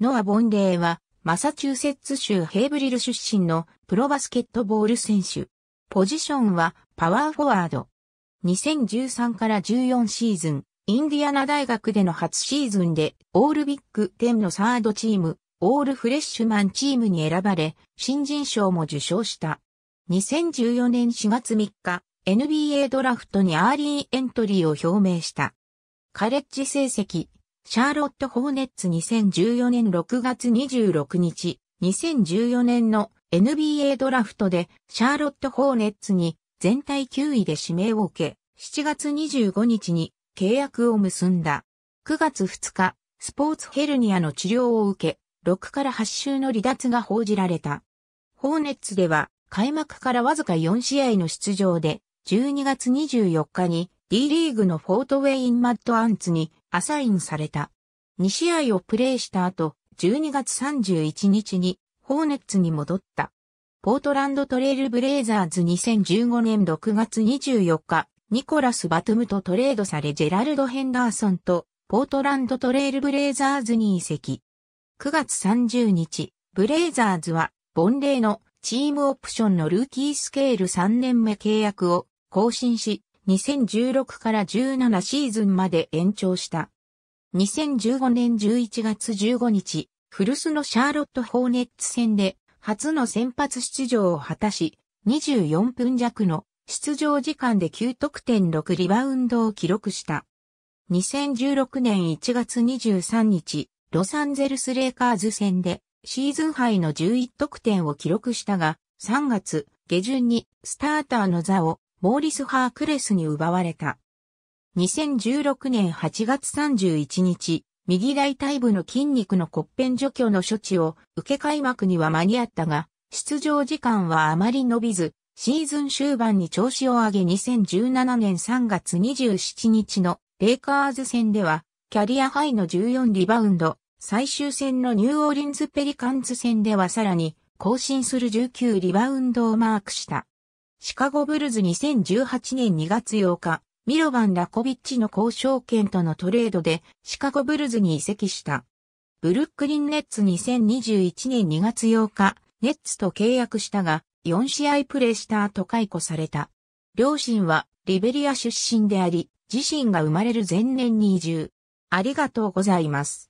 ノア・ボンレーは、マサチューセッツ州ヘイブリル出身のプロバスケットボール選手。ポジションはパワーフォワード。2013から14シーズン、インディアナ大学での初シーズンで、オールビッグ10のサードチーム、オールフレッシュマンチームに選ばれ、新人賞も受賞した。2014年4月3日、NBA ドラフトにアーリーエントリーを表明した。カレッジ成績、シャーロット・ホーネッツ2014年6月26日、2014年の NBA ドラフトでシャーロット・ホーネッツに全体9位で指名を受け、7月25日に契約を結んだ。9月2日、スポーツヘルニアの治療を受け、6から8週の離脱が報じられた。ホーネッツでは開幕からわずか4試合の出場で、12月24日に D リーグのフォートウェイン・マッド・アンツにアサインされた。2試合をプレーした後、12月31日にホーネッツに戻った。ポートランドトレイルブレイザーズ2015年6月24日、ニコラス・バトムとトレードされジェラルド・ヘンダーソンとポートランドトレイルブレイザーズに移籍。9月30日、ブレイザーズは、ボンレーのチームオプションのルーキースケール3年目契約を更新し、2016から17シーズンまで延長した。2015年11月15日、古巣のシャーロット・ホーネッツ戦で初の先発出場を果たし、24分弱の出場時間で9得点6リバウンドを記録した。2016年1月23日、ロサンゼルス・レイカーズ戦でシーズンハイの11得点を記録したが、3月下旬にスターターの座をモーリス・ハークレスに奪われた。2016年8月31日、右大腿部の筋肉の骨片除去の処置を受け開幕には間に合ったが、出場時間はあまり伸びず、シーズン終盤に調子を上げ2017年3月27日のレイカーズ戦では、キャリアハイの14リバウンド、最終戦のニューオーリンズペリカンズ戦ではさらに更新する19リバウンドをマークした。シカゴブルズ2018年2月8日、ミロバン・ラコビッチの交渉権とのトレードでシカゴブルズに移籍した。ブルックリン・ネッツ2021年2月8日、ネッツと契約したが、4試合プレーした後解雇された。両親はリベリア出身であり、自身が生まれる前年に移住。ありがとうございます。